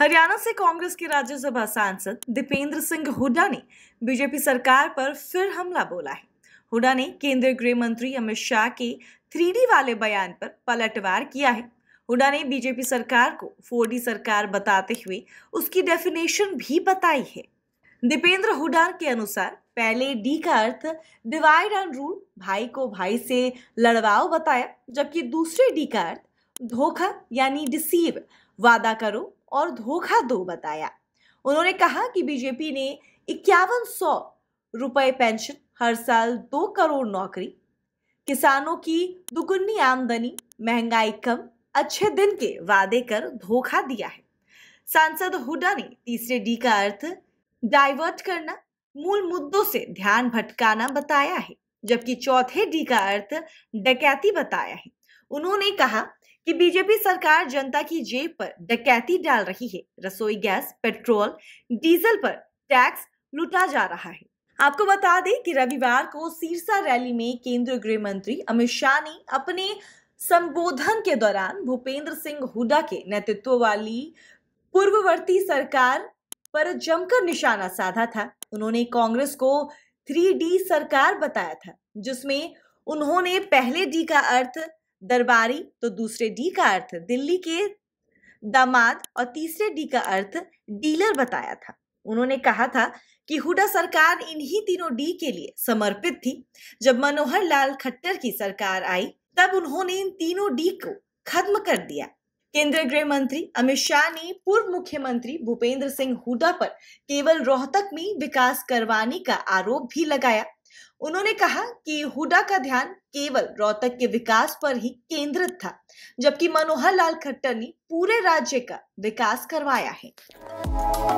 हरियाणा से कांग्रेस के राज्यसभा सांसद दीपेंद्र सिंह हुड्डा ने बीजेपी सरकार पर फिर हमला बोला है हुड्डा ने केंद्रीय गृह मंत्री अमित शाह के थ्री वाले बयान पर पलटवार किया है हुडा ने बीजेपी सरकार को फोर सरकार बताते हुए उसकी डेफिनेशन भी बताई है दीपेंद्र हुडा के अनुसार पहले डी का अर्थ डिवाइड एंड रूल भाई को भाई से लड़वाओ बताया जबकि दूसरे डी का अर्थ धोखा यानी डिसीव वादा करो और धोखा दो बताया उन्होंने कहा कि बीजेपी ने इक्यावन सौ रुपये पेंशन हर साल दो करोड़ नौकरी किसानों की दुगुनी आमदनी महंगाई कम अच्छे दिन के वादे कर धोखा दिया है सांसद हुडा ने तीसरे डी का अर्थ डाइवर्ट करना मूल मुद्दों से ध्यान भटकाना बताया है जबकि चौथे डी का अर्थ डकैती बताया है उन्होंने कहा कि बीजेपी सरकार जनता की जेब पर डकैती डाल रही है रसोई गैस पेट्रोल डीजल पर टैक्स लूटा जा रहा है आपको बता दें कि रविवार को सिरसा रैली में केंद्रीय गृह मंत्री अमित शाह ने अपने संबोधन के दौरान भूपेंद्र सिंह हुडा के नेतृत्व वाली पूर्ववर्ती सरकार पर जमकर निशाना साधा था उन्होंने कांग्रेस को थ्री सरकार बताया था जिसमें उन्होंने पहले डी का अर्थ दरबारी तो दूसरे डी का अर्थ दिल्ली के दामाद और तीसरे डी का अर्थ डीलर बताया था उन्होंने कहा था कि हुडा सरकार इन्हीं तीनों डी के लिए समर्पित थी जब मनोहर लाल खट्टर की सरकार आई तब उन्होंने इन तीनों डी को खत्म कर दिया केंद्रीय गृह मंत्री अमित शाह ने पूर्व मुख्यमंत्री भूपेंद्र सिंह हुडा पर केवल रोहतक में विकास करवाने का आरोप भी लगाया उन्होंने कहा कि हुडा का ध्यान केवल रोहतक के विकास पर ही केंद्रित था जबकि मनोहर लाल खट्टर ने पूरे राज्य का विकास करवाया है